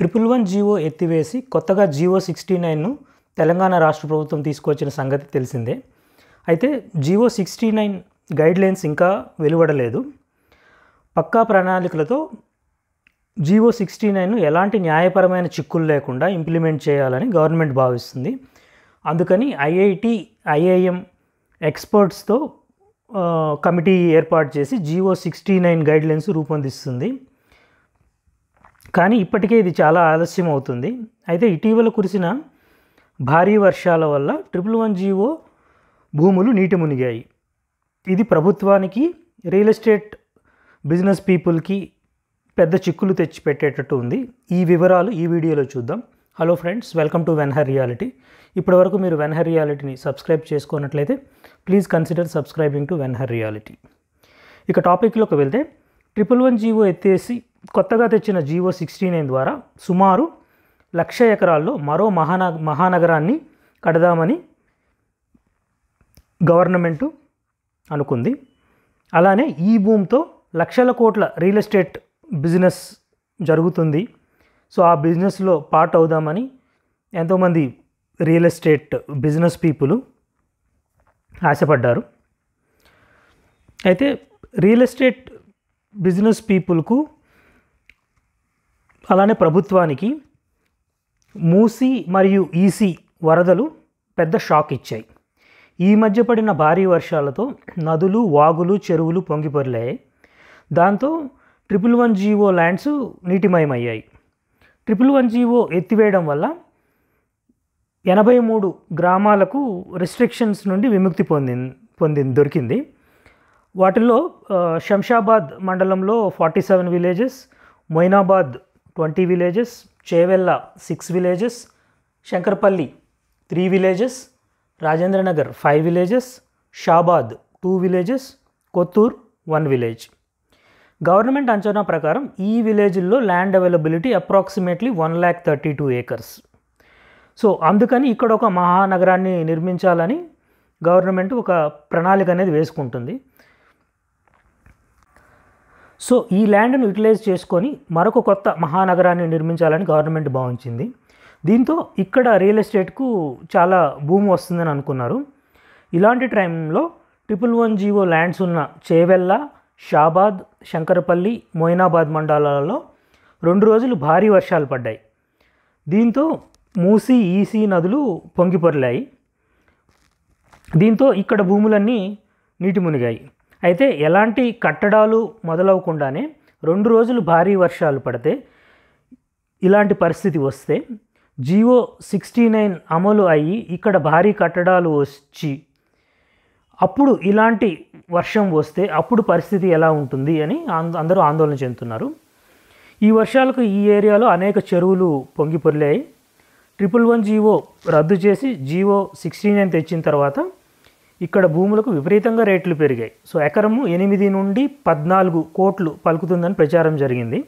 triple one GO ఎత్తివేసి కొత్తగా GO sixty నైన్ను Telangana రాష్ట్ర ప్రభుత్వం తీసుకొచ్చిన సంగతి తెలిసిందే అయితే జీవో సిక్స్టీ నైన్ గైడ్లైన్స్ ఇంకా వెలువడలేదు పక్కా ప్రణాళికలతో జీవో సిక్స్టీ నైన్ను ఎలాంటి న్యాయపరమైన చిక్కులు లేకుండా ఇంప్లిమెంట్ చేయాలని గవర్నమెంట్ భావిస్తుంది అందుకని ఐఐటి ఐఐఎం ఎక్స్పర్ట్స్తో కమిటీ ఏర్పాటు చేసి జీవో సిక్స్టీ నైన్ గైడ్లైన్స్ రూపొందిస్తుంది కానీ ఇప్పటికే ఇది చాలా ఆలస్యం అవుతుంది అయితే ఇటీవల కురిసిన భారీ వర్షాల వల్ల ట్రిపుల్ వన్ జీవో భూములు నీటి మునిగాయి ఇది ప్రభుత్వానికి రియల్ ఎస్టేట్ బిజినెస్ పీపుల్కి పెద్ద చిక్కులు తెచ్చిపెట్టేటట్టు ఉంది ఈ వివరాలు ఈ వీడియోలో చూద్దాం హలో ఫ్రెండ్స్ వెల్కమ్ టు వెన్హర్ రియాలిటీ ఇప్పటివరకు మీరు వెన్హర్ రియాలిటీని సబ్స్క్రైబ్ చేసుకున్నట్లయితే ప్లీజ్ కన్సిడర్ సబ్స్క్రైబింగ్ టు వెన్హర్ రియాలిటీ ఇక టాపిక్లోకి వెళ్తే ట్రిపుల్ వన్ జీవో ఎత్తేసి కొత్తగా తెచ్చిన జీవో సిక్స్టీ నైన్ ద్వారా సుమారు లక్ష ఎకరాల్లో మరో మహాన మహానగరాన్ని కడదామని గవర్నమెంటు అనుకుంది అలానే ఈ భూమితో లక్షల కోట్ల రియల్ ఎస్టేట్ బిజినెస్ జరుగుతుంది సో ఆ బిజినెస్లో పార్ట్ అవుదామని ఎంతోమంది రియల్ ఎస్టేట్ బిజినెస్ పీపుల్ ఆశపడ్డారు అయితే రియల్ ఎస్టేట్ బిజినెస్ పీపుల్కు అలానే ప్రభుత్వానికి మూసి మరియు ఈసీ వరదలు పెద్ద షాక్ ఇచ్చాయి ఈ మధ్య పడిన భారీ వర్షాలతో నదులు వాగులు చెరువులు పొంగిపొరిలాయి దాంతో ట్రిపుల్ వన్ జీవో ల్యాండ్స్ నీటిమయమయ్యాయి ట్రిపుల్ వన్ జీవో ఎత్తివేయడం వల్ల ఎనభై మూడు గ్రామాలకు రెస్ట్రిక్షన్స్ నుండి విముక్తి పొంది పొంది దొరికింది వాటిల్లో శంషాబాద్ మండలంలో forty seven villages Moinabad twenty villages Chevella six villages Shankarpally three villages Rajendranagar five villages Shabad two villages Kothur one village government అంచనా ప్రకారం ఈ విలేజ్లో land availability approximately one lakh thirty two acres so అందుకని ఇక్కడ ఒక మహానగరాన్ని నిర్మించాలని గవర్నమెంట్ ఒక ప్రణాళిక అనేది వేసుకుంటుంది సో ఈ ల్యాండ్ను యూటిలైజ్ చేసుకొని మరొక కొత్త మహానగరాన్ని నిర్మించాలని గవర్నమెంట్ భావించింది దీంతో ఇక్కడ రియల్ ఎస్టేట్కు చాలా భూమి వస్తుందని అనుకున్నారు ఇలాంటి టైంలో ట్రిపుల్ వన్ జీవో ల్యాండ్స్ ఉన్న చేవెల్ల షాబాద్ శంకరపల్లి మొయినాబాద్ మండలాలలో రెండు రోజులు భారీ వర్షాలు పడ్డాయి దీంతో మూసి ఈసీ నదులు పొంగిపొర్లాయి దీంతో ఇక్కడ భూములన్నీ నీటి మునిగాయి అయితే ఎలాంటి కట్టడాలు మొదలవకుండానే రెండు రోజులు భారీ వర్షాలు పడితే ఇలాంటి పరిస్థితి వస్తే జియో సిక్స్టీ నైన్ అమలు అయ్యి ఇక్కడ భారీ కట్టడాలు వచ్చి అప్పుడు ఇలాంటి వర్షం వస్తే అప్పుడు పరిస్థితి ఎలా ఉంటుంది అని అందరూ ఆందోళన చెందుతున్నారు ఈ వర్షాలకు ఈ ఏరియాలో అనేక చెరువులు పొంగిపొర్లాయి ట్రిపుల్ వన్ జీవో రద్దు చేసి జీవో సిక్స్టీ నైన్ తెచ్చిన తర్వాత ఇక్కడ భూములకు విపరీతంగా రేట్లు పెరిగాయి సో ఎకరము ఎనిమిది నుండి పద్నాలుగు కోట్లు పలుకుతుందని ప్రచారం జరిగింది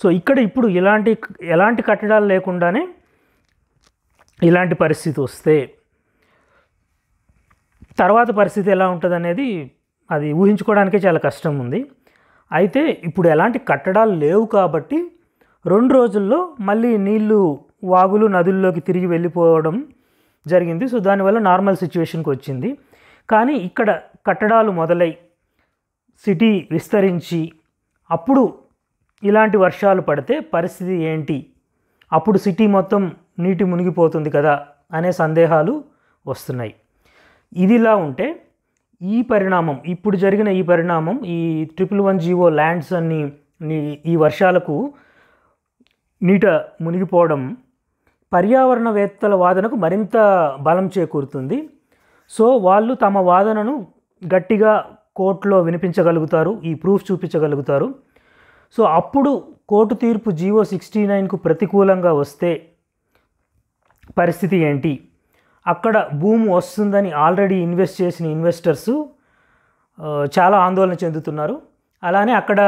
సో ఇక్కడ ఇప్పుడు ఇలాంటి ఎలాంటి కట్టడాలు లేకుండానే ఇలాంటి పరిస్థితి వస్తే తర్వాత పరిస్థితి ఎలా ఉంటుంది అనేది అది ఊహించుకోవడానికే చాలా కష్టం ఉంది అయితే ఇప్పుడు ఎలాంటి కట్టడాలు లేవు కాబట్టి రెండు రోజుల్లో మళ్ళీ నీళ్లు వాగులు నదుల్లోకి తిరిగి వెళ్ళిపోవడం జరిగింది సో దానివల్ల నార్మల్ సిచ్యువేషన్కి వచ్చింది కానీ ఇక్కడ కట్టడాలు మొదలై సిటీ విస్తరించి అప్పుడు ఇలాంటి వర్షాలు పడితే పరిస్థితి ఏంటి అప్పుడు సిటీ మొత్తం నీటి మునిగిపోతుంది కదా అనే సందేహాలు వస్తున్నాయి ఇదిలా ఉంటే ఈ పరిణామం ఇప్పుడు జరిగిన ఈ పరిణామం ఈ ట్రిపుల్ వన్ జీవో ల్యాండ్స్ అన్ని ఈ వర్షాలకు నీట మునిగిపోవడం పర్యావరణవేత్తల వాదనకు మరింత బలం చేకూరుతుంది సో వాళ్ళు తమ వాదనను గట్టిగా కోర్టులో వినిపించగలుగుతారు ఈ ప్రూఫ్ చూపించగలుగుతారు సో అప్పుడు కోర్టు తీర్పు జీవో సిక్స్టీ నైన్కు ప్రతికూలంగా వస్తే పరిస్థితి ఏంటి అక్కడ భూమి వస్తుందని ఆల్రెడీ ఇన్వెస్ట్ చేసిన ఇన్వెస్టర్స్ చాలా ఆందోళన చెందుతున్నారు అలానే అక్కడ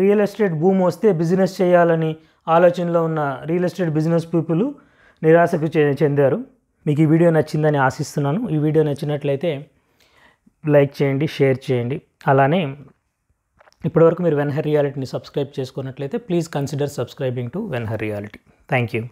రియల్ ఎస్టేట్ భూమి వస్తే బిజినెస్ చేయాలని ఆలోచనలో ఉన్న రియల్ ఎస్టేట్ బిజినెస్ పీపుల్ నిరాశకు చెందారు మీకు ఈ వీడియో నచ్చిందని ఆశిస్తున్నాను ఈ వీడియో నచ్చినట్లయితే లైక్ చేయండి షేర్ చేయండి అలానే ఇప్పటివరకు మీరు వెన్హర్ రియాలిటీని సబ్స్క్రైబ్ చేసుకున్నట్లయితే ప్లీజ్ కన్సిడర్ సబ్స్క్రైబింగ్ టు వెన్హర్ రియాలిటీ థ్యాంక్ యూ